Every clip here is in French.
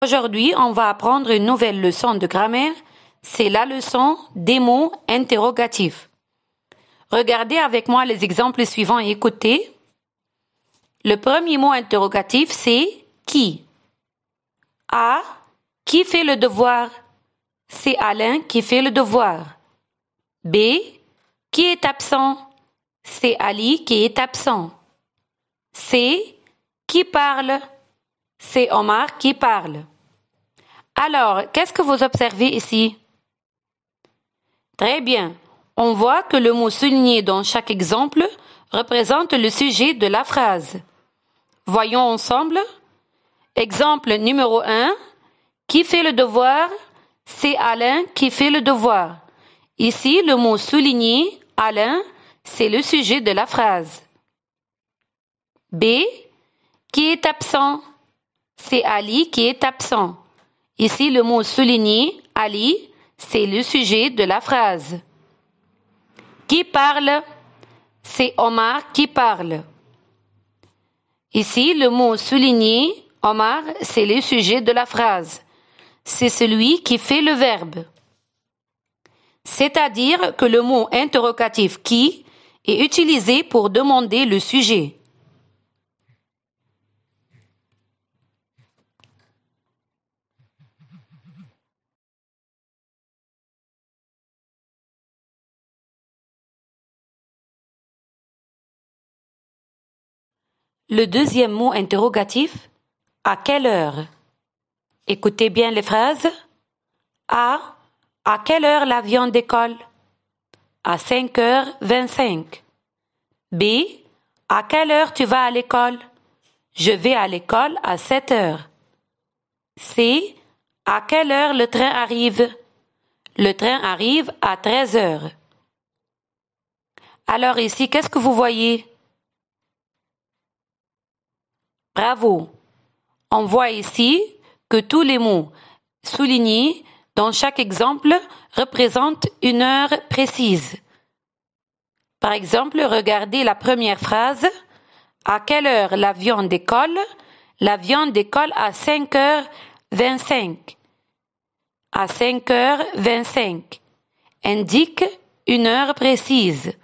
Aujourd'hui, on va apprendre une nouvelle leçon de grammaire. C'est la leçon des mots interrogatifs. Regardez avec moi les exemples suivants et écoutez. Le premier mot interrogatif, c'est qui. A. Qui fait le devoir C'est Alain qui fait le devoir. B. Qui est absent C'est Ali qui est absent. C. Qui parle c'est Omar qui parle. Alors, qu'est-ce que vous observez ici Très bien. On voit que le mot souligné dans chaque exemple représente le sujet de la phrase. Voyons ensemble. Exemple numéro 1. Qui fait le devoir C'est Alain qui fait le devoir. Ici, le mot souligné, Alain, c'est le sujet de la phrase. B. Qui est absent c'est Ali qui est absent. Ici, le mot souligné, Ali, c'est le sujet de la phrase. Qui parle C'est Omar qui parle. Ici, le mot souligné, Omar, c'est le sujet de la phrase. C'est celui qui fait le verbe. C'est-à-dire que le mot interrogatif qui est utilisé pour demander le sujet. Le deuxième mot interrogatif, à quelle heure Écoutez bien les phrases. A. À quelle heure l'avion décolle À 5h25. B. À quelle heure tu vas à l'école Je vais à l'école à 7h. C. À quelle heure le train arrive Le train arrive à 13h. Alors ici, qu'est-ce que vous voyez Bravo. On voit ici que tous les mots soulignés dans chaque exemple représentent une heure précise. Par exemple, regardez la première phrase. À quelle heure l'avion décolle L'avion décolle à 5h25. À 5h25 indique une heure précise.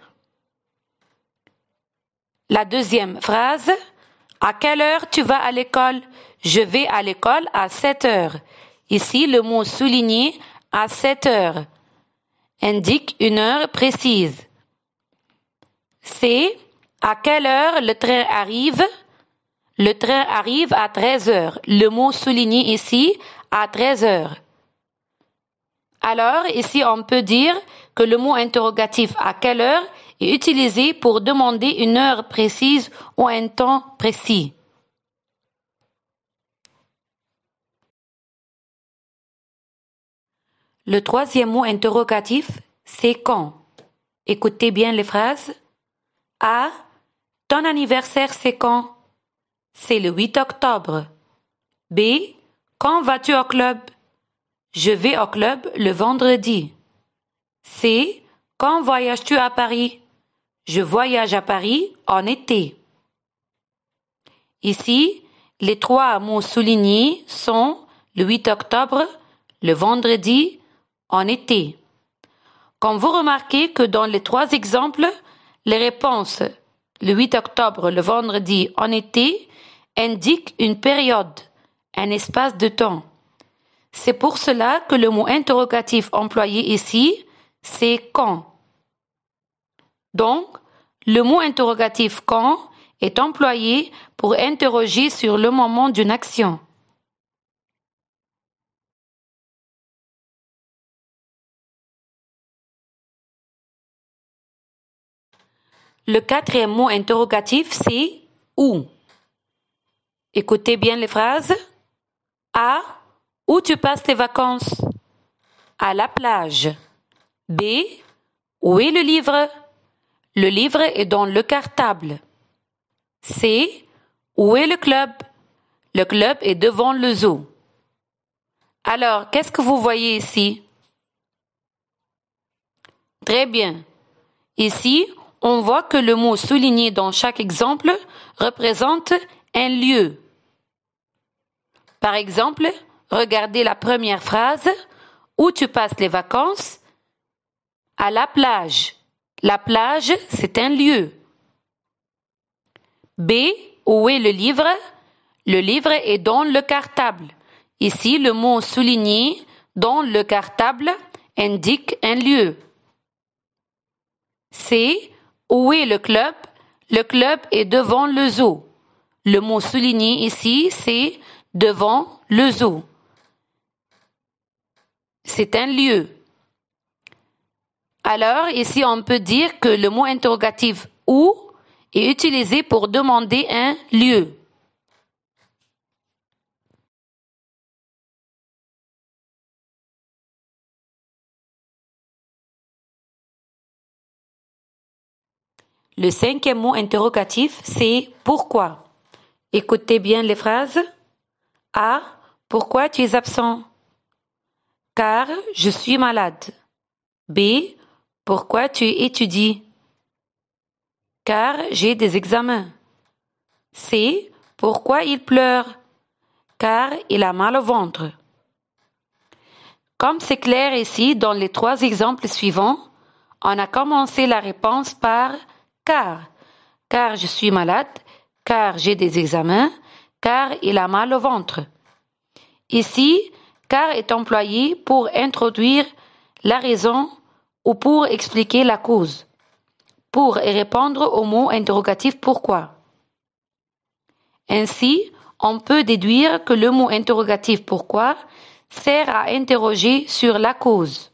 La deuxième phrase. À quelle heure tu vas à l'école Je vais à l'école à 7 heures. Ici, le mot souligné à 7 heures indique une heure précise. C'est à quelle heure le train arrive Le train arrive à 13 heures. Le mot souligné ici à 13 heures. Alors, ici, on peut dire que le mot interrogatif à quelle heure et utilisé pour demander une heure précise ou un temps précis. Le troisième mot interrogatif, c'est quand. Écoutez bien les phrases. A. Ah, ton anniversaire, c'est quand C'est le 8 octobre. B. Quand vas-tu au club Je vais au club le vendredi. C. Quand voyages-tu à Paris je voyage à Paris en été. Ici, les trois mots soulignés sont le 8 octobre, le vendredi, en été. Comme vous remarquez que dans les trois exemples, les réponses le 8 octobre, le vendredi, en été indiquent une période, un espace de temps. C'est pour cela que le mot interrogatif employé ici, c'est quand. Donc, le mot interrogatif quand est employé pour interroger sur le moment d'une action. Le quatrième mot interrogatif, c'est où. Écoutez bien les phrases. A. Où tu passes tes vacances À la plage. B. Où est le livre le livre est dans le cartable. C. Où est le club Le club est devant le zoo. Alors, qu'est-ce que vous voyez ici Très bien. Ici, on voit que le mot souligné dans chaque exemple représente un lieu. Par exemple, regardez la première phrase Où tu passes les vacances À la plage. La plage, c'est un lieu. B. Où est le livre Le livre est dans le cartable. Ici, le mot souligné dans le cartable indique un lieu. C. Où est le club Le club est devant le zoo. Le mot souligné ici, c'est devant le zoo. C'est un lieu. Alors, ici, on peut dire que le mot interrogatif où est utilisé pour demander un lieu. Le cinquième mot interrogatif, c'est pourquoi. Écoutez bien les phrases. A. Pourquoi tu es absent Car je suis malade. B. Pourquoi tu étudies Car j'ai des examens. C'est pourquoi il pleure Car il a mal au ventre. Comme c'est clair ici dans les trois exemples suivants, on a commencé la réponse par car. Car je suis malade, car j'ai des examens, car il a mal au ventre. Ici, car est employé pour introduire la raison ou pour expliquer la cause, pour répondre au mot interrogatif pourquoi. Ainsi, on peut déduire que le mot interrogatif pourquoi sert à interroger sur la cause.